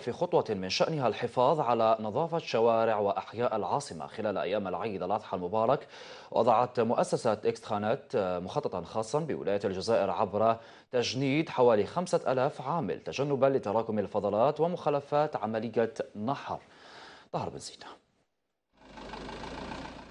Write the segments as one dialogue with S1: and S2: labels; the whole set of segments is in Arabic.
S1: في خطوة من شأنها الحفاظ على نظافة شوارع وأحياء العاصمة خلال أيام العيد الأضحى المبارك وضعت مؤسسة إكستخانات آه، مخططا خاصا بولاية الجزائر عبر تجنيد حوالي خمسة ألاف عامل تجنبا لتراكم الفضلات ومخالفات عملية نحر طهر بن زينه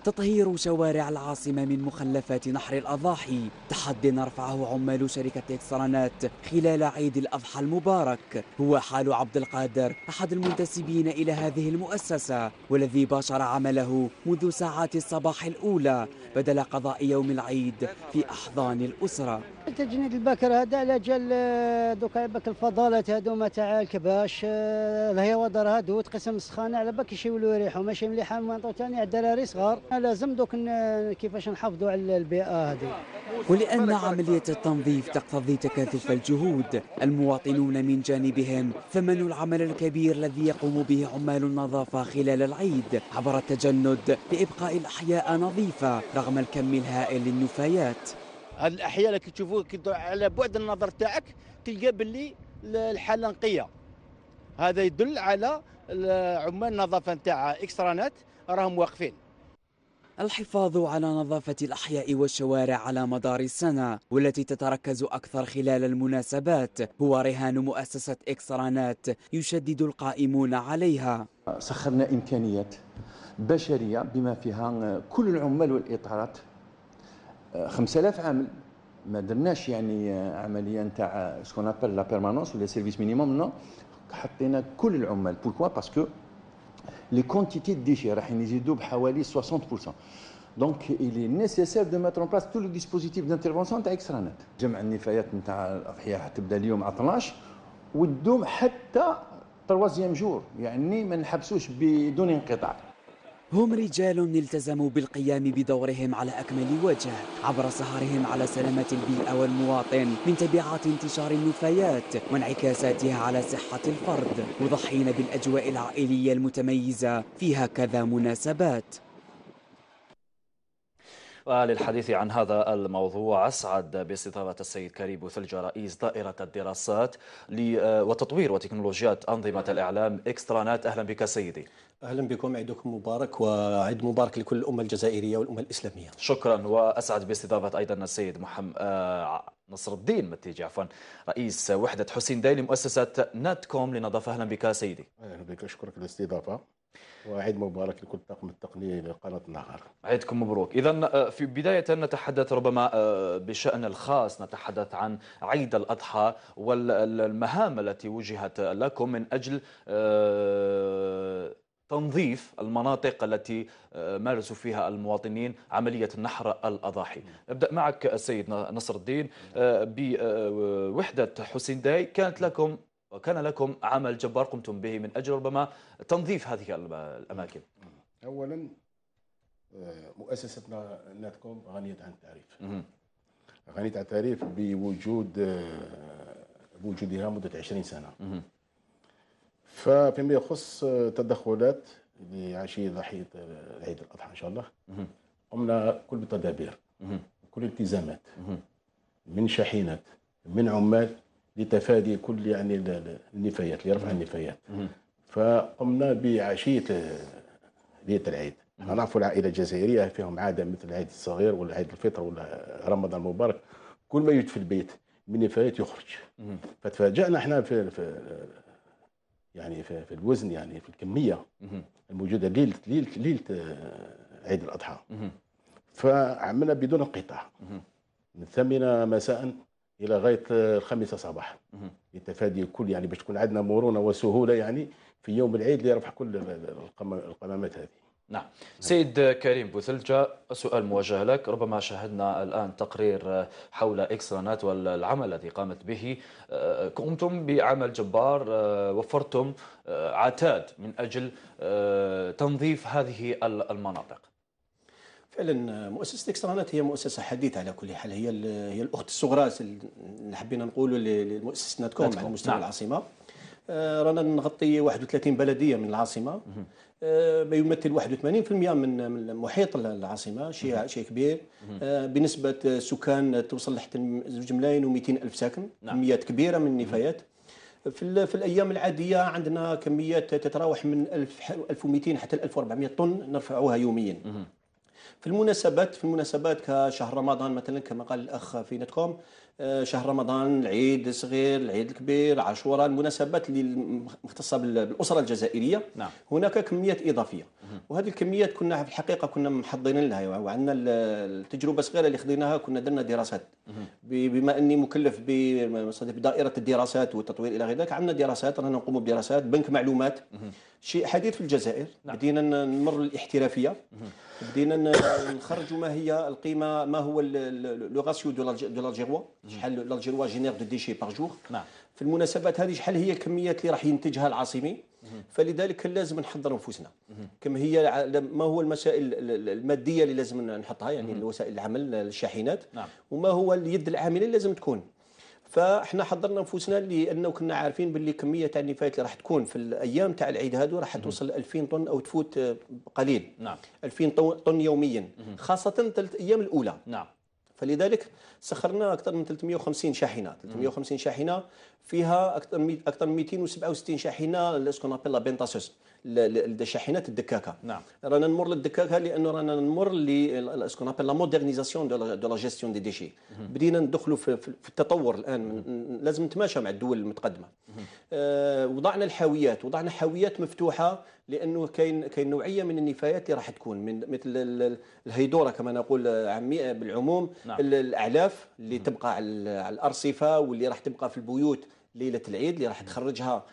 S2: تطهير شوارع العاصمة من مخلفات نحر الأضاحي تحدي رفعه عمال شركة إكسرانات خلال عيد الأضحى المبارك هو حال عبد القادر أحد المنتسبين إلى هذه المؤسسة والذي باشر عمله منذ ساعات الصباح الأولى بدل قضاء يوم العيد في أحضان الأسرة التجنيد البكر هذا على جال آه، دوك على الفضالات الفضلات هادو تاع الكباش الهيوضر آه، هادو تقسم السخانه على باك يشيولوا ريحو ماشي مليحه منطو ثاني على الدراري صغار لازم دوك كيفاش نحافظوا على البيئه هذه ولان عمليه التنظيف تقتضي تكاثف الجهود المواطنون من جانبهم ثمنوا العمل الكبير الذي يقوم به عمال النظافه خلال العيد عبر التجند لابقاء الاحياء نظيفه رغم الكم الهائل للنفايات هذه الاحياء اللي تشوفوها على بعد النظر تاعك تلقى باللي الحاله نقيه هذا
S3: يدل على عمال النظافه نتاع اكسترانات راهم واقفين
S2: الحفاظ على نظافة الأحياء والشوارع على مدار السنة والتي تتركز أكثر خلال المناسبات هو رهان مؤسسة إكسرانات يشدد القائمون عليها سخرنا إمكانيات بشرية بما فيها كل العمال والإطارات 5000 عامل ما درناش
S4: يعني عمليه نتاع سكون ابل لا بيرمانونس ولا سيرفيس مينيموم نو حطينا كل العمال بوركوا باسكو لي كونتيتي ديشي راح يزيدوا بحوالي 60%
S1: دونك الي نيسيسير دو ميتر بلاس تو لو ديسبوزيتيف دانترفونسيون تاع اكسترانات جمع النفايات نتاع الاضحيه تبدا اليوم على 12 ودوم حتى
S2: تروازيام جور يعني ما نحبسوش بدون انقطاع هم رجال التزموا بالقيام بدورهم على أكمل وجه عبر سهرهم على سلامة البيئة والمواطن من تبعات انتشار النفايات وانعكاساتها على صحة الفرد مضحين بالأجواء العائلية المتميزة في هكذا مناسبات
S1: وللحديث عن هذا الموضوع أسعد باستضافة السيد كريم بوثلجة رئيس دائرة الدراسات آه، وتطوير وتكنولوجيات أنظمة الإعلام إكسترانات أهلا بك سيدي
S4: اهلا بكم عيدكم مبارك وعيد مبارك لكل الامه
S1: الجزائريه والامه الاسلاميه. شكرا واسعد باستضافه ايضا السيد محمد آه، نصر الدين متيجي عفوا رئيس وحده حسين داي لمؤسسه نت كوم لنضافه اهلا بك
S3: سيدي. اهلا بك اشكرك الاستضافه. وعيد مبارك لكل طاقم التقنيه لقناة النهار
S1: عيدكم مبروك إذا آه، في بداية نتحدث ربما آه، بشأن الخاص نتحدث عن عيد الأضحى والمهام التي وجهت لكم من أجل آه، تنظيف المناطق التي مارسوا فيها المواطنين عملية نحر الأضاحي أبدأ معك السيد نصر الدين بوحدة حسين داي كانت لكم وكان لكم عمل جبار قمتم به من أجل ربما تنظيف هذه الأماكن
S3: أولا آه، مؤسستنا ناتكوم غنية عن التعريف غنية عن التعريف بوجود آه، بوجودها مدة 20 سنة ففيما يخص آه، تدخلات لعشية ضحية عيد الأضحى إن شاء الله قمنا كل بالتدابير كل التزامات من شاحنات من عمال لتفادي كل يعني النفايات لرفع النفايات فقمنا بعشيه ليله العيد نعرفوا العائله الجزائريه فيهم عاده مثل العيد الصغير ولا عيد الفطر ولا رمضان المبارك كل ما يوجد في البيت من نفايات يخرج فتفاجئنا احنا في, في يعني في, في الوزن يعني في الكميه الموجوده ليله ليله ليله آه، عيد الاضحى فعملنا بدون انقطاع من الثامنه مساء الى غايه الخامسه صباحا لتفادي كل يعني باش تكون عندنا مرونه وسهوله يعني في يوم العيد ليربح كل القمامات هذه نعم
S1: سيد كريم بوثلجة سؤال موجه لك ربما شاهدنا الآن تقرير حول إكسرانات والعمل الذي قامت به آه، قمتم بعمل جبار آه، وفرتم آه، عتاد من أجل تنظيف هذه المناطق
S4: فعلا مؤسسه اكسترانات هي مؤسسه حديثه على كل حال هي هي الاخت الصغرى اللي حبينا نقولوا لمؤسسه ناتكوم على مستوى نعم. العاصمه آه، رانا نغطي 31 بلديه من العاصمه آه، ما يمثل 81% من محيط العاصمه شيء شيء كبير آه، بنسبه سكان توصل لحتى 2 ملايين و200 الف ساكن كميات نعم. كبيره من النفايات في في الايام العاديه عندنا كميات تتراوح من 1200 حتى 1400 طن نرفعوها يوميا في المناسبات في المناسبات كشهر رمضان مثلا كما قال الاخ في نتكوم آه، شهر رمضان العيد الصغير العيد الكبير عاشوراء المناسبات اللي مختصه بالاسره الجزائريه نعم. هناك كميات اضافيه وهذه الكميات كنا في الحقيقه كنا محضرين لها وعندنا التجربه الصغيره اللي خديناها كنا درنا دراسات بما اني مكلف بدائره الدراسات والتطوير الى غير ذلك عندنا دراسات رانا نقوم بدراسات بنك معلومات شيء حديث في الجزائر نعم. بدينا نمر الاحترافيه بدينا نخرجوا ما هي القيمه ما هو لو راسيو دو لالجيروا شحال لالجيروا جينير دو ديشي باغ جور نعم في المناسبات هذه شحال هي الكميات اللي راح ينتجها العاصمي فلذلك لازم نحضر انفسنا كم هي ما هو المسائل الماديه اللي لازم نحطها يعني الوسائل العمل الشاحنات نعم. وما هو اليد العامله اللي لازم تكون فاحنا حضرنا انفسنا لانه كنا عارفين باللي كميه تاع النفايات اللي راح تكون في الايام تاع العيد هذو راح توصل 2000 طن او تفوت آه، قليل نعم 2000 طن يوميا خاصه ثلاث ايام الاولى نعم فلذلك سخرنا اكثر من 350 شاحنه 350 شاحنه فيها اكثر من اكثر من 267 شاحنه سكون ابيلا لا بنتاسوس الشاحنات الدكاكه نعم رانا نمر للدكاكه لانه رانا نمر ل سكون ابل مودرنيزاسيون دو لا جيستيون دي ديشي بدينا ندخلوا في, في التطور الان من لازم نتماشى مع الدول المتقدمه آه وضعنا الحاويات وضعنا حاويات مفتوحه لانه كاين كاين نوعيه من النفايات اللي راح تكون من مثل الهيدوره كما نقول عمي بالعموم نعم. الاعلاف الكنف اللي تبقى على الارصفه واللي راح تبقى في البيوت ليله العيد اللي راح تخرجها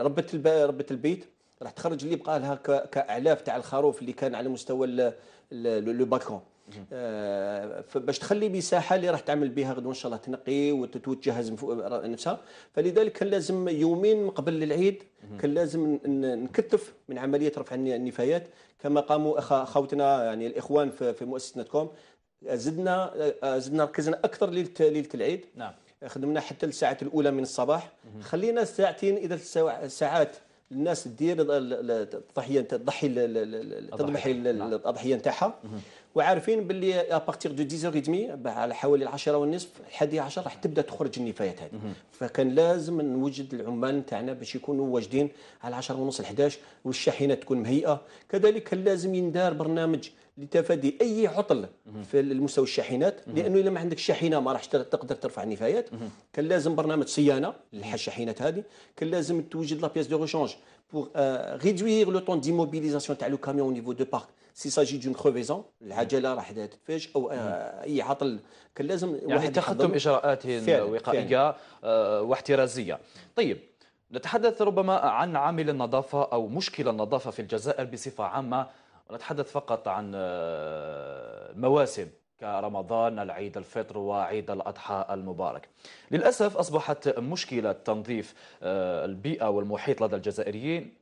S4: ربه ربه البيت راح تخرج اللي بقى لها كاعلاف تاع الخروف اللي كان على مستوى لو باكون آه باش تخلي مساحه اللي راح تعمل بها غدوه ان شاء الله تنقي وتجهز نفسها فلذلك كان لازم يومين قبل العيد كان لازم نكثف من عمليه رفع النفايات كما قاموا اخوتنا يعني الاخوان في, مؤسستنا مؤسسه زدنا زدنا ركزنا اكثر ليله ليله العيد نعم خدمنا حتى الساعات الاولى من الصباح خلينا ساعتين اذا ساعات الناس دير التضحيه تضحي تذبح نعم. الاضحيه نتاعها وعارفين باللي ابارتيغ دو 10 على حوالي 10 ونصف 11 راح تبدا تخرج النفايات هذه فكان لازم نوجد العمال نتاعنا باش يكونوا واجدين على 10 ونص 11 والشاحنه تكون مهيئه كذلك كان لازم يندار برنامج لتفادي اي عطل في المستوى الشاحنات لانه اذا ما عندك شاحنه ما راحش تقدر ترفع النفايات كان لازم برنامج صيانه للشاحنات هذه كان لازم توجد لا بياس دو ريشونج بور ريدوير لو طون ديموبيليزاسيون تاع لو كاميون او نيفو دو بارك سي ساجي دون كروفيزون
S1: العجله راح تتفاج او آه، اي عطل كان لازم يعني تخدم اجراءات وقائيه آه، واحترازيه طيب نتحدث ربما عن عامل النظافه او مشكله النظافه في الجزائر بصفه عامه ونتحدث فقط عن آه، مواسم كرمضان العيد الفطر وعيد الأضحى المبارك للأسف أصبحت مشكلة تنظيف البيئة والمحيط لدى الجزائريين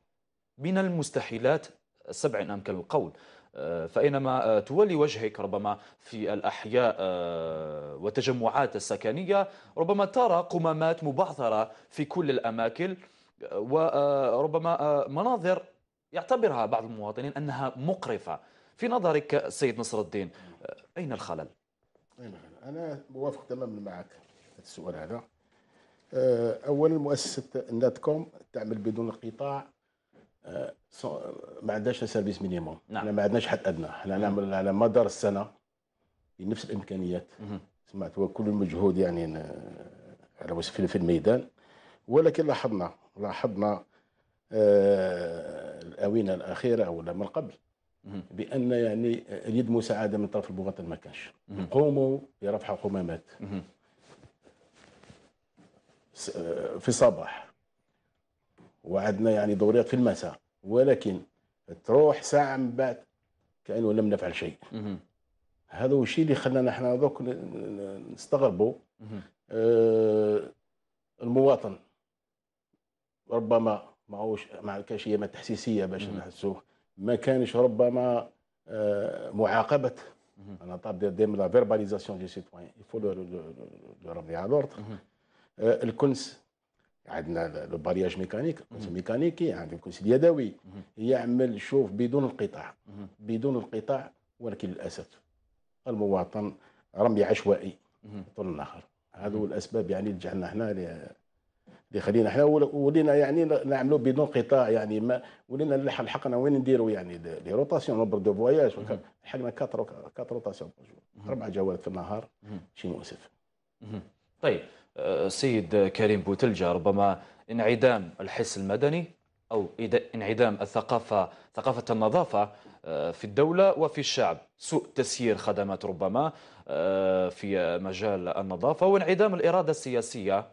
S1: من المستحيلات سبع أمكن القول آه، فإنما آه، تولي وجهك ربما في الأحياء آه، وتجمعات السكنية ربما ترى قمامات مبعثرة في كل الأماكن وربما مناظر يعتبرها بعض المواطنين أنها مقرفة في نظرك سيد نصر الدين
S3: أين الخلل؟ أنا موافق تماما معك السؤال هذا أولا مؤسسة كوم تعمل بدون قطاع آه، ما عندناش سيرفيس مينيموم نعم. احنا ما عندناش حد ادنى احنا نعمل على مدار السنه نفس الامكانيات مم. سمعت كل المجهود يعني آه، على في الميدان ولكن لاحظنا لاحظنا آه، الاونه الاخيره او من قبل بان يعني اليد مساعده من طرف المواطن ما كانش قوموا برفع قمامات في الصباح وعدنا يعني دوريات في المساء ولكن تروح ساعه من بعد كانه لم نفعل شيء هذا هو الشيء اللي خلانا احنا دوك نستغربوا آه المواطن ربما هوش ما كانش هي تحسيسيه باش نحسوه ما كانش ربما آه معاقبه انا طاب ديما لا فيرباليزاسيون دي سيتوان يفو لو لو لو لو الكنس عندنا البارياج ميكانيك ميكانيكي عندنا الكرسي يدوي يعمل شوف بدون انقطاع بدون انقطاع ولكن للاسف المواطن رمي عشوائي طول النهار هذو الاسباب يعني اللي جعلنا هنا اللي خلينا احنا ولينا يعني نعملوا بدون قطاع يعني ما ولينا لحقنا وين نديروا يعني لي روتاسيون نوبر دو فواياج لحقنا كاتر روتاسيون اربع جولات في النهار شي مؤسف
S1: طيب آه، سيد كريم بوتلجة ربما انعدام الحس المدني أو انعدام الثقافة ثقافة النظافة آه، في الدولة وفي الشعب سوء تسيير خدمات ربما آه، في مجال النظافة وانعدام الإرادة السياسية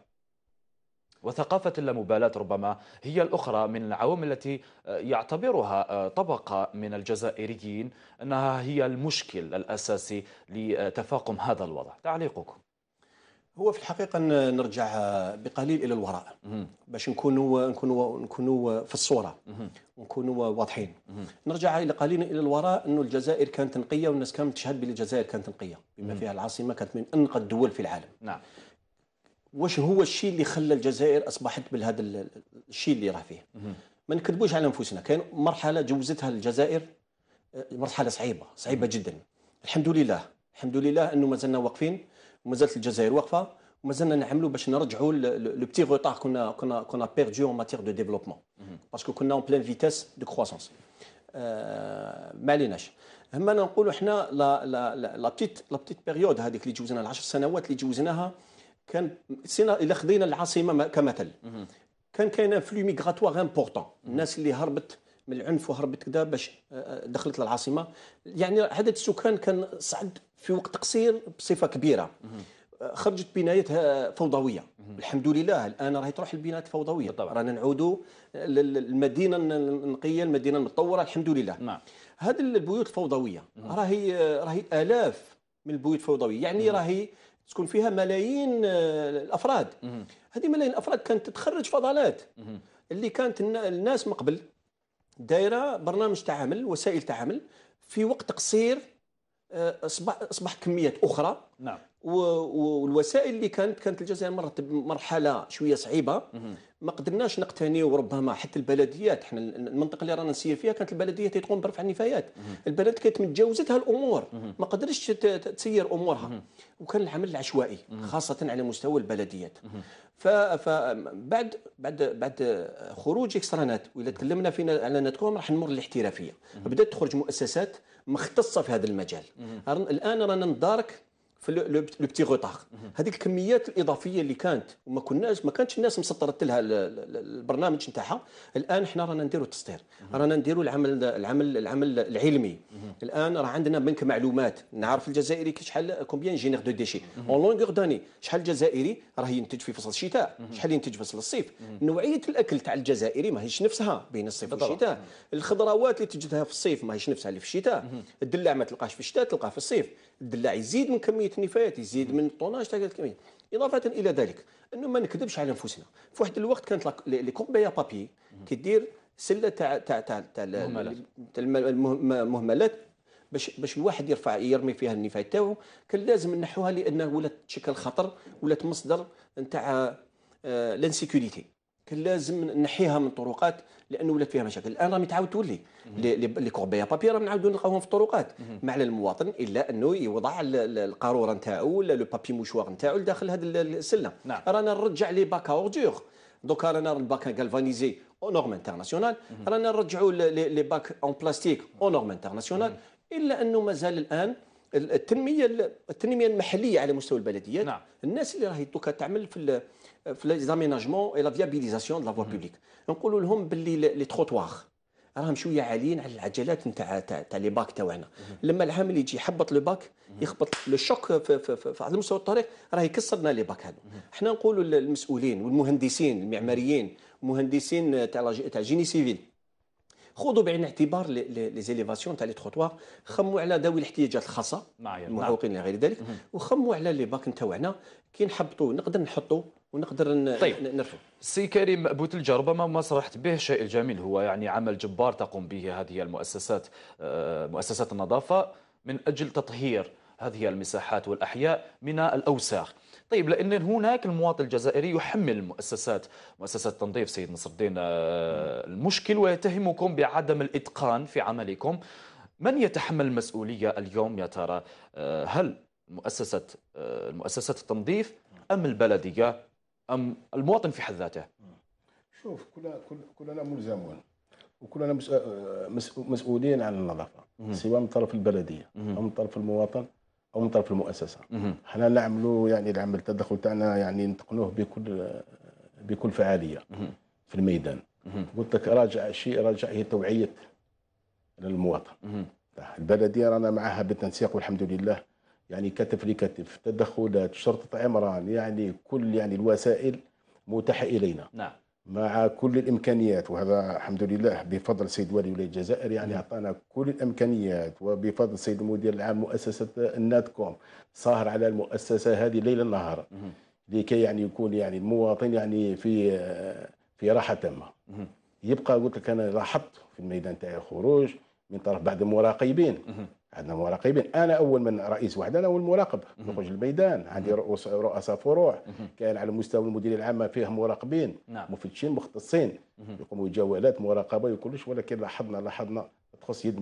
S1: وثقافة اللامبالاة ربما هي الأخرى من العوامل التي يعتبرها طبقة من الجزائريين أنها هي المشكل الأساسي لتفاقم هذا الوضع تعليقكم
S4: هو في الحقيقة نرجع بقليل إلى الوراء باش نكونوا نكونوا نكونوا في الصورة ونكونوا واضحين نرجع إلى قليل إلى الوراء أنه الجزائر كانت نقية والناس كانت تشهد بلي الجزائر كانت نقية بما فيها العاصمة كانت من أنقى الدول في العالم نعم واش هو الشيء اللي خلى الجزائر أصبحت بهذا الشيء اللي راه فيه ما نكذبوش على أنفسنا كان مرحلة جوزتها الجزائر آه، مرحلة صعيبة صعيبة جدا الحمد لله الحمد لله أنه مازلنا واقفين ومازالت الجزائر واقفه ومازلنا نعملوا باش نرجعوا لو بتي غوتار كنا كنا كنا بيردو اون ماتيغ دو ديفلوبمون باسكو كنا اون بلان فيتاس دو كروسونس ما عليناش هما نقولوا حنا لا لا لا بتيت لا بتيت بيريود هذيك اللي جوزناها العشر سنوات اللي تجوزناها كان سينا الا خذينا العاصمه كمثل كان كاين فلو ميغراتوار امبورطون الناس اللي هربت من العنف وهربت كذا باش آه، آه، دخلت للعاصمه يعني عدد السكان كان صعد في وقت قصير بصفه كبيره أه، خرجت بنايات فوضويه الحمد لله الان راهي تروح البنايات فوضويه رانا نعودوا للمدينه النقيه المدينه المتطوره الحمد لله نعم هذه البيوت الفوضويه راهي راهي الاف من البيوت الفوضويه يعني راهي تكون فيها ملايين آه، الافراد هذه ملايين الافراد كانت تتخرج فضلات اللي كانت الناس من قبل دايره برنامج تعامل وسائل تعامل في وقت قصير آه، اصبح اصبح كميات اخرى نعم والوسائل اللي كانت كانت الجزائر مرت بمرحله شويه صعيبه ما قدرناش نقتنيو ربما حتى البلديات احنا المنطقه اللي رانا نسير فيها كانت البلديات تقوم برفع النفايات البلد كانت متجاوزتها الامور ما قدرتش تسير امورها وكان العمل العشوائي خاصه على مستوى البلديات فبعد بعد بعد خروج اكسترانات واذا تكلمنا فينا على نتكوم راح نمر للاحترافيه بدات تخرج مؤسسات مختصه في هذا المجال الان رانا ندارك في لو بتي غوطاغ هذيك الكميات الاضافيه اللي كانت وما كناش ما كانتش الناس مسطرت لها البرنامج نتاعها الان احنا رانا نديروا التسطير رانا نديروا العمل العمل العمل العلمي الان راه عندنا بنك معلومات نعرف الجزائري شحال كومبيان جينير دو ديشي اون لونغور داني شحال الجزائري راه ينتج في فصل الشتاء شحال ينتج في فصل الصيف نوعيه الاكل تاع الجزائري ماهيش نفسها بين الصيف والشتاء الخضروات اللي تجدها في الصيف ماهيش نفسها اللي في الشتاء الدلاع ما تلقاش في الشتاء تلقاه في الصيف الدلاع يزيد من كميه النفايات يزيد من الطوناج تاع الكميه اضافه الى ذلك انه ما نكذبش على انفسنا في واحد الوقت كانت لي كومبيا بابي كدير سله تاع تاع تاع تاع المهملات باش باش الواحد يرفع يرمي فيها النفايات تاعو كان لازم نحوها لانه ولات تشكل خطر ولات مصدر نتاع لانسيكوريتي آه، كان لازم نحيها من الطرقات لانه ولات فيها مشاكل الان راه متعاود تولي لي كوربيا بابي راه نعاودو نلقاوهم في الطرقات ما على المواطن الا انه يوضع القاروره نتاعو ولا لو بابي مشوار نتاعو لداخل هذا السله نعم. رانا نرجع لي باكا اوردور دوكا رانا الباكا غالفانيزي او نورم انترناسيونال رانا نرجعوا لي باك اون بلاستيك او نورم انترناسيونال الا انه مازال الان التنميه التنميه المحليه على مستوى البلديات نعم. الناس اللي راهي دوكا تعمل في في ليزاميناجمون اي لا فيابيليزاسيون دو لا فوا بوبليك نقول لهم باللي لي تروتوار راهم شويه عاليين على العجلات نتاع تاع لي باك تاعنا لما العامل يجي يحبط لو باك يخبط لو شوك في, في, في, في على مستوى الطريق راه يكسرنا لي باك هذو حنا نقولوا للمسؤولين والمهندسين المعماريين مهندسين تاع تاع جيني سيفيل خذوا بعين الاعتبار لي زيليفاسيون تاع لي تروتوار خموا على ذوي الاحتياجات الخاصه المعوقين الى نعم. غير ذلك وخموا على لي باك نتاعنا كي نحبطوا نقدر نحطوا ونقدر طيب.
S1: نرفعوا سي كريم بوتلجة ربما ما صرحت به شيء الجميل هو يعني عمل جبار تقوم به هذه المؤسسات آه، مؤسسات النظافة من أجل تطهير هذه المساحات والأحياء من الأوساخ طيب لأن هناك المواطن الجزائري يحمل المؤسسات مؤسسة تنظيف سيد نصر الدين آه، المشكل ويتهمكم بعدم الإتقان في عملكم من يتحمل المسؤولية اليوم يا ترى آه، هل مؤسسة آه، مؤسسة التنظيف أم البلدية أم المواطن في حد ذاته
S3: شوف كلنا كلنا ملزمون وكلنا مسؤولين عن النظافه سواء من طرف البلديه او من طرف المواطن او من طرف المؤسسه حنا نعملوا يعني العمل التدخل تاعنا يعني نتقنوه بكل بكل فعاليه في الميدان قلت لك راجع شيء راجع هي توعيه للمواطن طيب، البلديه رانا معها بالتنسيق والحمد لله يعني كتف لكتف تدخلات شرطه عمران يعني كل يعني الوسائل متاحه الينا نعم مع كل الامكانيات وهذا الحمد لله بفضل السيد والي ولايه الجزائر يعني نعم. اعطانا كل الامكانيات وبفضل السيد المدير العام مؤسسه الناتكوم صاهر على المؤسسه هذه ليلا نهارا لكي يعني يكون يعني المواطن يعني في في راحه تامه يبقى قلت لك انا لاحظت في الميدان تاع الخروج من طرف بعض المراقبين عندنا مراقبين انا اول من رئيس وحده انا اول مراقب نخرج الميدان عندي رؤوس رؤساء فروع كاين على مستوى المديريه العامه فيها مراقبين نعم. مفتشين مختصين يقوموا بجولات مراقبه وكلش ولكن لاحظنا لاحظنا تخص يد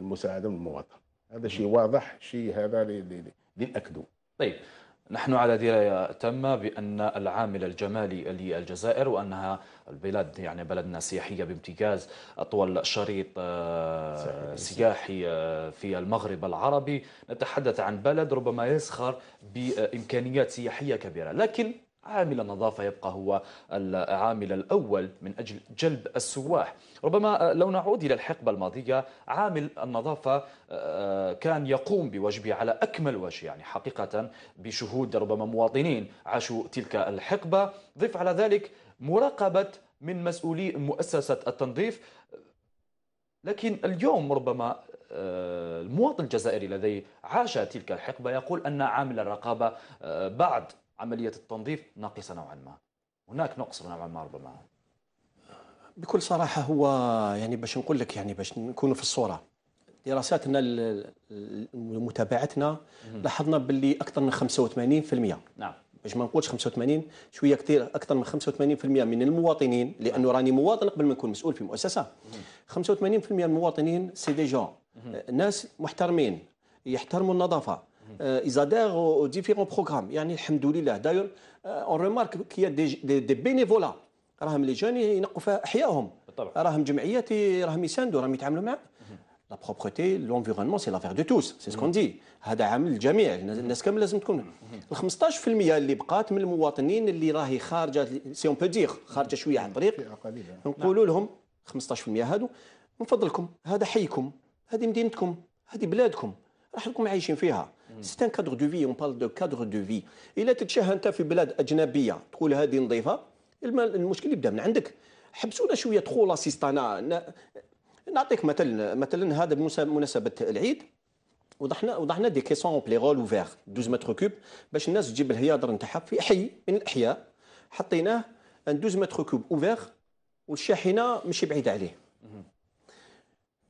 S3: المساعده من المواطن هذا شيء واضح شيء هذا لناكدوا
S1: طيب نحن على دراية تامة بأن العامل الجمالي للجزائر وأنها البلاد يعني بلدنا سياحية بامتياز أطول شريط آه، سياحي آه، في المغرب العربي نتحدث عن بلد ربما يسخر بإمكانيات سياحية كبيرة لكن عامل النظافة يبقى هو العامل الأول من أجل جلب السواح ربما لو نعود إلى الحقبة الماضية عامل النظافة آه، كان يقوم بواجبه على أكمل وجه يعني حقيقة بشهود ربما مواطنين عاشوا تلك الحقبة ضف على ذلك مراقبة من مسؤولي مؤسسة التنظيف لكن اليوم ربما آه، المواطن الجزائري الذي عاش تلك الحقبة يقول أن عامل الرقابة آه، بعد عملية التنظيف ناقصة نوعا ما هناك نقص نوعا ما ربما
S4: بكل صراحة هو يعني باش نقول لك يعني باش نكونوا في الصورة دراساتنا متابعتنا لاحظنا باللي أكثر من 85% نعم باش ما نقولش 85 شويه كثير اكثر من 85% من المواطنين لانه راني مواطن قبل ما نكون مسؤول في مؤسسه 85% من المواطنين سي دي جون ناس محترمين يحترموا النظافه Euh, ils adhèrent aux, différents programmes. يعني الحمد لله داير اون ريمارك كي دي, دي بينيفولا راهم لي جون ينقوا فيها احيائهم راهم جمعيات راهم يساندوا راهم يتعاملوا مع لا بروبرتي لونفيرونمون سي لافير دو توس سي سكون دي هذا عامل الجميع الناس كامل لازم تكون ال 15% اللي بقات من المواطنين اللي راهي خارجه سي اون بو دير خارجه شويه عن الطريق نقولوا لهم 15% هادو من فضلكم هذا حيكم هذه مدينتكم هذه بلادكم راح راكم عايشين فيها سيت ان كادر دو في اون بارل دو كادر دو في الا تتشهى انت في بلاد اجنبيه تقول هذه نظيفه المشكل يبدا من عندك حبسونا شويه تخول اسيستانا نعطيك مثلا مثلا هذا بمناسبه العيد وضحنا وضحنا دي كيسون اون رول اوفير 12 متر كوب باش الناس تجيب الهيادر نتاعها في حي من الاحياء حطيناه 12 متر كوب اوفير والشاحنه ماشي بعيده عليه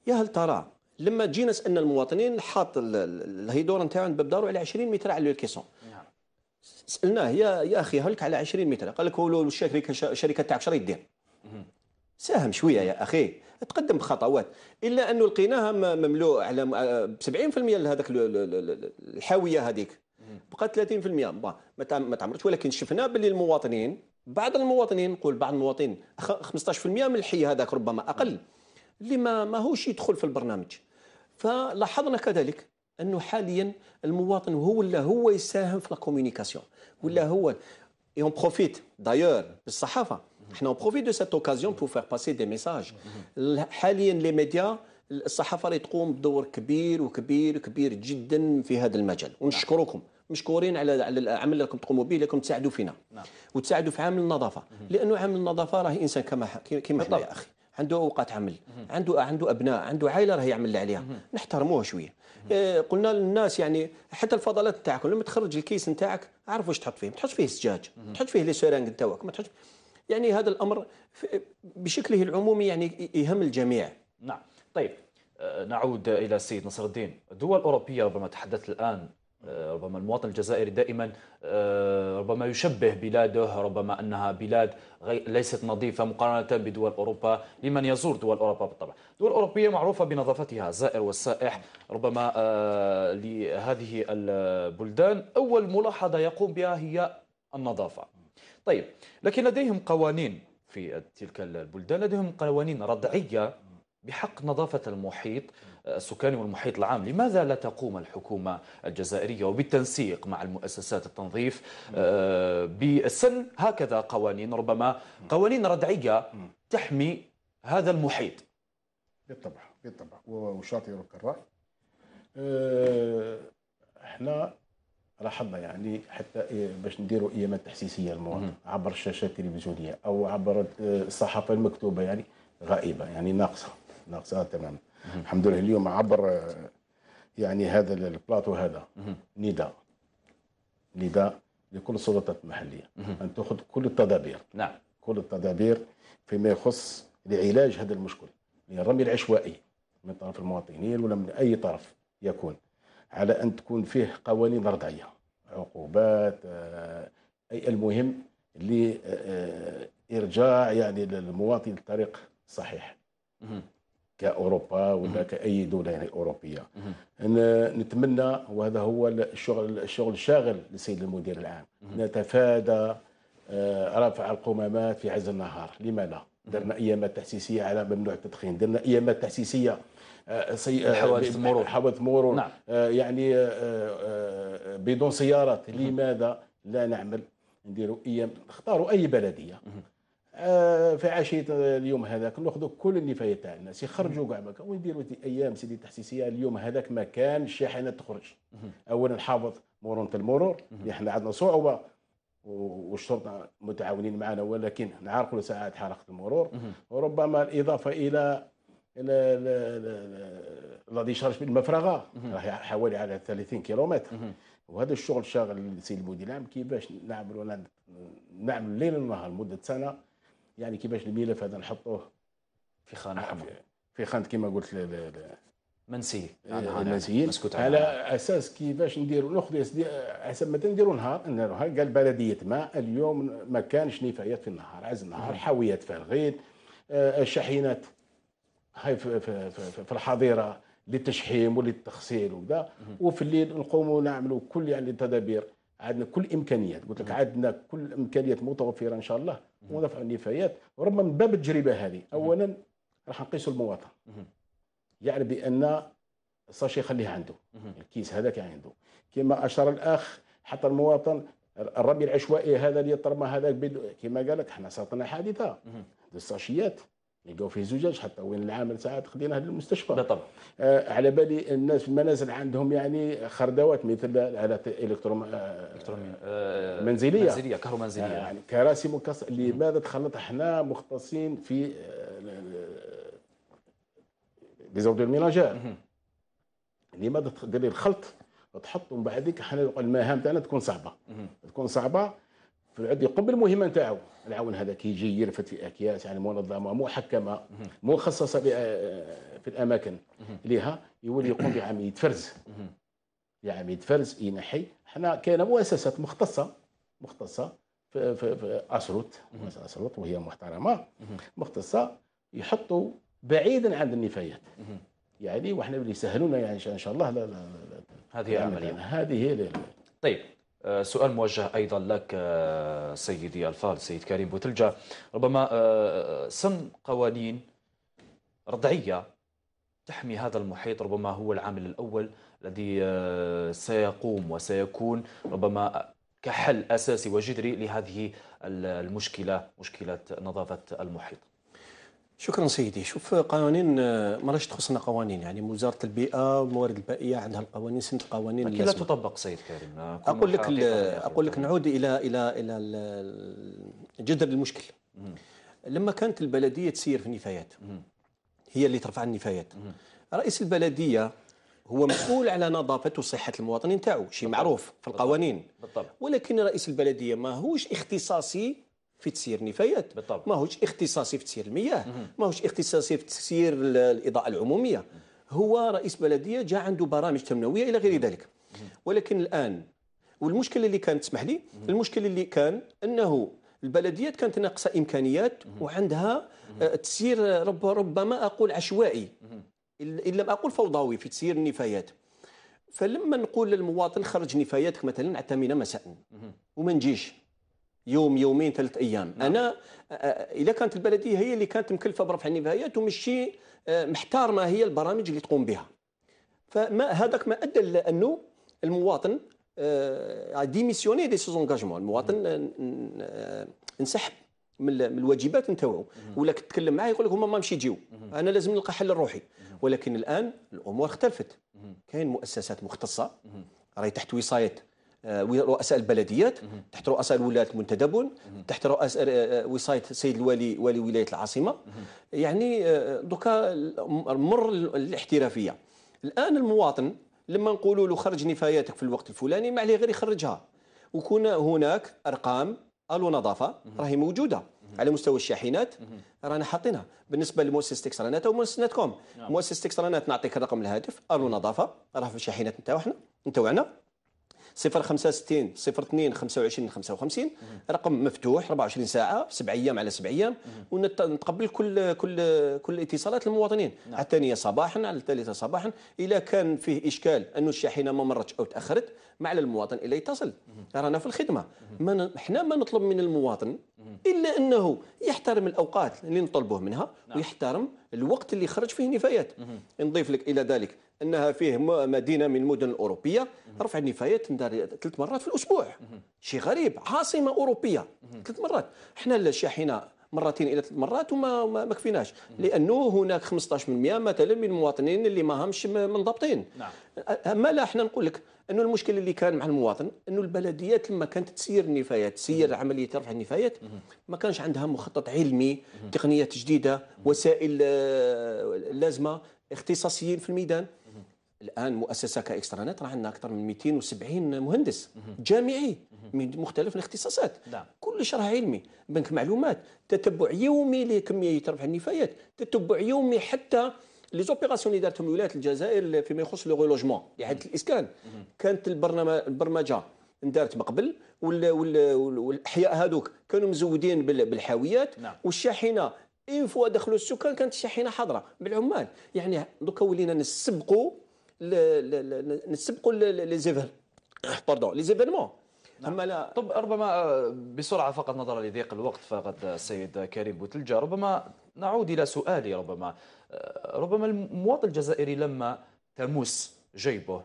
S4: يا هل ترى لما جينا سالنا المواطنين حاط الهيدور نتاعو عند باب دارو على 20 متر على الكيسون سالناه يا يا اخي هلك على 20 متر قال لك هو الشركه الشركه تاعك شري دير ساهم شويه يا اخي تقدم بخطوات الا انه لقيناها مملوء على 70% آه، لهذاك الحاويه هذيك بقى 30% ما تعمرتش ولكن شفنا باللي المواطنين بعض المواطنين نقول بعض المواطنين 15% من الحي هذاك ربما اقل اللي ما ماهوش يدخل في البرنامج فلاحظنا كذلك انه حاليا المواطن هو اللي هو يساهم في الكوميونيكاسيون ولا هو et on دايور d'ailleurs بالصحافه احنا اون بروفيت دو سيت اوكازيون بو faire باسي دي ميساج حاليا لي ميديا الصحافه اللي تقوم بدور كبير وكبير كبير جدا في هذا المجال ونشكركم مشكورين على على العمل اللي راكم تقوموا به لكم تساعدوا فينا نعم. وتساعدوا في عامل النظافه لانه عامل النظافه راه انسان كما كما يا اخي عنده اوقات عمل عنده عنده ابناء عنده عائله راه يعمل اللي عليها نحترموه شويه آه، قلنا للناس يعني حتى الفضلات نتاعك لما تخرج الكيس نتاعك عارف واش تحط فيه تحط فيه سجاج تحط فيه لي سيرانج نتاعك ما تحطش يعني هذا الامر بشكله العمومي يعني يهم
S1: الجميع نعم طيب آه، نعود الى السيد نصر الدين الدول الاوروبيه ربما تحدثت الان آه، ربما المواطن الجزائري دائما آه، ربما يشبه بلاده ربما انها بلاد ليست نظيفه مقارنه بدول اوروبا لمن يزور دول اوروبا بالطبع دول اوروبيه معروفه بنظافتها الزائر والسائح ربما آه، لهذه البلدان اول ملاحظه يقوم بها هي النظافه طيب لكن لديهم قوانين في تلك البلدان لديهم قوانين ردعيه بحق نظافة المحيط آه، السكاني والمحيط العام لماذا لا تقوم الحكومة الجزائرية وبالتنسيق مع المؤسسات التنظيف آه، بسن هكذا قوانين ربما قوانين ردعية تحمي هذا المحيط
S3: بالطبع بالطبع وشاطرك الرأي آه، احنا لاحظنا يعني حتى باش نديروا ايامات تحسيسيه للمواطن عبر الشاشات التلفزيونيه او عبر الصحافه المكتوبه يعني غائبه يعني ناقصه ناقصها تماما الحمد لله اليوم عبر آه، يعني هذا البلاطو هذا نداء نداء لكل السلطات المحليه ان تاخذ كل التدابير نعم كل التدابير فيما يخص لعلاج هذا المشكل يعني الرمي العشوائي من طرف المواطنين ولا من اي طرف يكون على ان تكون فيه قوانين ردعيه عقوبات آه، اي المهم لارجاع يعني للمواطن الطريق صحيح كاوروبا ولا كاي دوله يعني اوروبيه نتمنى وهذا هو الشغل الشغل الشاغل للسيد المدير العام نتفادى آه، رفع القمامات في عز النهار لماذا درنا ايامات تحسيسيه على ممنوع التدخين درنا ايامات تحسيسيه آه، سي... آه، حوادث مرور حوادث مرور نعم. يعني بدون سيارات لماذا لا نعمل نديروا ايام اختاروا اي بلديه آه، في عشيه اليوم هذاك ناخذوا كل النفايات تاع الناس يخرجوا كاع ويديروا ايام سيدي التحسيسيه اليوم هذاك ما كان الشاحنه تخرج اولا حافظ مرونه المرور يعني احنا عندنا صعوبه والشرطه متعاونين معنا ولكن نعرقلوا ساعات حلقه المرور وربما الاضافه الى لا شارج بالمفرغه حوالي على 30 كيلومتر وهذا الشغل شاغل السيد المدير العام كيفاش نعملوا نعمل ليل ونهار لمده سنه يعني كيفاش الملف هذا نحطوه في خانه حمراء في خانه كما قلت ل... ل... منسي إيه، منسي على اساس كيفاش نديروا ناخذ حسب ما نديروا نهار قال بلديه ما اليوم ما كانش نفايات في النهار عز النهار حاويات فارغين آه، الشاحنات هاي في, في, في, في الحظيره للتشحيم وللتغسيل وكذا وفي الليل نقوموا نعملوا كل يعني التدابير عندنا كل امكانيات قلت لك عندنا كل امكانيات متوفره ان شاء الله ودفع النفايات وربما من باب التجربه هذه اولا راح نقيسوا المواطن يعني بان الساشي يخليها عنده الكيس هذاك عنده كما اشار الاخ حتى المواطن الرمي العشوائي هذا اللي يطرمى هذاك كما قال لك احنا صارت لنا حادثه الساشيات لقوا فيه زجاج حتى وين العامل ساعات خديناه للمستشفى بالطبع آه على بالي الناس في المنازل عندهم يعني خردوات مثل الالات الالكتروم آه،, آه،, آه منزليه منزليه كهرومنزليه آه يعني كراسي مكسره لماذا تخلط احنا مختصين في آه، ليزوردر ميناجير لماذا تدير الخلط وتحطهم بعد ذيك احنا المهام تاعنا تكون صعبه تكون صعبه العود يقوم بالمهمه نتاعو العون هذا كي يجي يرفد في اكياس يعني منظمه محكمه مخصصه آه، في الاماكن لها يولي يقوم بعمليه فرز بعمليه يعني فرز ينحي احنا كاينه مؤسسات مختصه مختصه في, في, في اسروت اسروت وهي محترمه مختصه يحطوا بعيدا عن النفايات يعني وحنا اللي يسهلونا يعني ان شاء الله لا لا لا هذه عمليه هذه هي يعني
S1: طيب آه، سؤال موجه أيضا لك آه، سيدي الفاضل سيد كريم بوتلجا ربما آه، سن قوانين رضعيه تحمي هذا المحيط ربما هو العامل الأول الذي سيقوم وسيكون ربما كحل أساسي وجذري لهذه المشكلة مشكلة نظافة المحيط
S4: شكرا سيدي شوف قوانين آه، ما راش تخصنا قوانين يعني وزاره البيئه والموارد البيئيه عندها القوانين سنه القوانين لكن لا
S1: تطبق سيد كريم آه، اقول لك يعني
S4: اقول لك يعني. نعود الى الى الى جذر المشكل لما كانت البلديه تسير في النفايات هي اللي ترفع النفايات رئيس البلديه هو مسؤول على نظافه وصحه المواطنين تاعو شيء معروف في القوانين بالطبع. ولكن رئيس البلديه ما هوش اختصاصي في تسيير النفايات بالطبع ماهوش اختصاصي في تسيير المياه ماهوش اختصاصي في تسيير الاضاءه العموميه هو رئيس بلديه جاء عنده برامج تنمويه الى غير ذلك ولكن الان والمشكله اللي كانت تسمح لي المشكله اللي كان انه البلديات كانت ناقصه امكانيات وعندها آه، تسيير ربما اقول عشوائي ان لم اقول فوضوي في تسيير النفايات فلما نقول للمواطن خرج نفاياتك مثلا على مساء وما نجيش يوم يومين ثلاث ايام نعم. انا اذا كانت البلديه هي اللي كانت مكلفه برفع النفايات ومشي محتار ما هي البرامج اللي تقوم بها فما هذاك ما ادى لانه المواطن ديميسيوني دي سيز المواطن نعم. انسحب من الواجبات نتاوعو ولا تتكلم معاه يقول لك هما ما مش يجيو انا لازم نلقى حل روحي ولكن الان الامور اختلفت كاين مؤسسات مختصه راهي تحت وصايه آه، رؤساء البلديات تحت رؤساء الولايات المنتدبون تحت رؤساء وصايه السيد آه، الوالي والي ولايه العاصمه يعني آه، دوكا مر الاحترافيه الان المواطن لما نقولوا له خرج نفاياتك في الوقت الفلاني ما عليه غير يخرجها وكون هناك ارقام الو نظافه راهي موجوده على مستوى الشاحنات رانا حاطينها بالنسبه لمؤسسه اكسترانات او مؤسسه كوم نعم. مؤسسه اكسترانات نعطيك الرقم الهاتف الو نظافه راه في الشاحنات نتاعو نتاعنا 065 02 25 55 رقم مفتوح 24 ساعه 7 ايام على 7 ايام ونتقبل كل كل كل اتصالات المواطنين نعم. على الثانيه صباحا على الثالثه صباحا اذا كان فيه اشكال انه الشاحنه ما مرتش او تاخرت ما على المواطن الا يتصل رانا في الخدمه ما حنا ما نطلب من المواطن الا انه يحترم الاوقات اللي نطلبوه منها نعم. ويحترم الوقت اللي خرج فيه النفايات نضيف لك الى ذلك انها فيه مدينه من المدن الاوروبيه رفع النفايات ثلاث مرات في الاسبوع شيء غريب عاصمه اوروبيه ثلاث مرات احنا الشاحنه مرتين الى ثلاث مرات وما ما كفيناش لانه هناك 15% مثلا من المواطنين اللي ماهمش منضبطين نعم. ما لا احنا نقول لك انه المشكل اللي كان مع المواطن انه البلديات لما كانت تسير النفايات تسير عمليه رفع النفايات ما كانش عندها مخطط علمي تقنيات جديده وسائل آه، لازمه اختصاصيين في الميدان الان مؤسسه كاكسترانات راه عندنا اكثر من 270 مهندس جامعي من مختلف الاختصاصات نعم. كلش راه علمي بنك معلومات تتبع يومي لكميه رفع النفايات تتبع يومي حتى لي زوبيراسيون اللي دارتهم ولايه الجزائر فيما يخص لو ريلوجمون اعاده الاسكان كانت البرنامج البرمجه دارت من قبل وال وال والاحياء هذوك كانوا مزودين بالحاويات نعم. والشاحنه اون فوا دخلوا السكان كانت الشاحنه حاضره بالعمال يعني دوكا ولينا نسبقوا نسبقوا لي زيفر
S1: باردون لي زيفيرمون نعم. لا طب ربما آه، بسرعه فقط نظرا لضيق الوقت فقط السيد آه، كريم بوتلجا ربما نعود إلى سؤالي ربما آه، ربما المواطن الجزائري لما تمس جيبه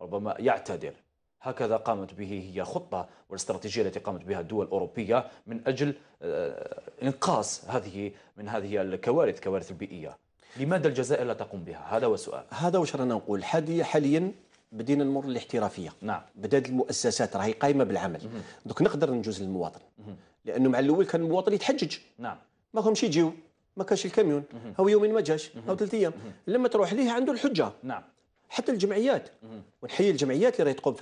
S1: ربما يعتذر هكذا قامت به هي خطة والاستراتيجية التي قامت بها الدول الأوروبية من أجل آه، إنقاص هذه من هذه الكوارث كوارث البيئية لماذا الجزائر لا تقوم بها هذا هو السؤال
S4: هذا واش رانا نقول حاليا بدينا نمر للاحترافيه نعم بدات المؤسسات راهي قايمه بالعمل دوك نقدر نجوز للمواطن لانه مع الاول كان المواطن يتحجج نعم ما كانش يجيو ما كانش الكاميون هو يومين ما جاش او ثلاث ايام لما تروح ليه عنده الحجه نعم حتى الجمعيات ونحيي الجمعيات اللي راهي تقوم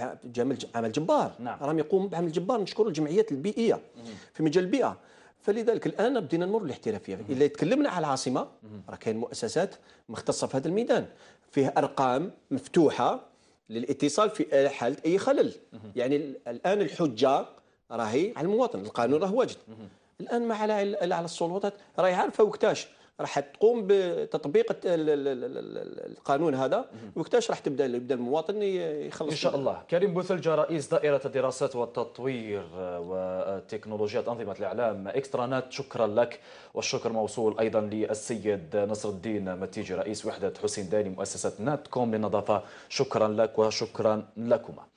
S4: بعمل جبار نعم. راهم يقوم بعمل جبار نشكر الجمعيات البيئيه مم. في مجال البيئه فلذلك الان بدينا نمر الاحترافيه الا تكلمنا على العاصمه راه كاين مؤسسات مختصه في هذا الميدان فيها ارقام مفتوحه للاتصال في حاله اي خلل مم. يعني الان الحجه راهي على المواطن القانون راه واجد مم. الان ما على على السلطات راهي عارفه وقتاش راح تقوم بتطبيق القانون هذا وقتاش راح تبدا يبدا المواطن يخلص ان شاء الله
S1: كريم بوثلجه رئيس دائره الدراسات والتطوير وتكنولوجيات انظمه الاعلام اكسترانات شكرا لك والشكر موصول ايضا للسيد نصر الدين متيجي رئيس وحده حسين داني مؤسسه كوم للنظافه شكرا لك وشكرا لكما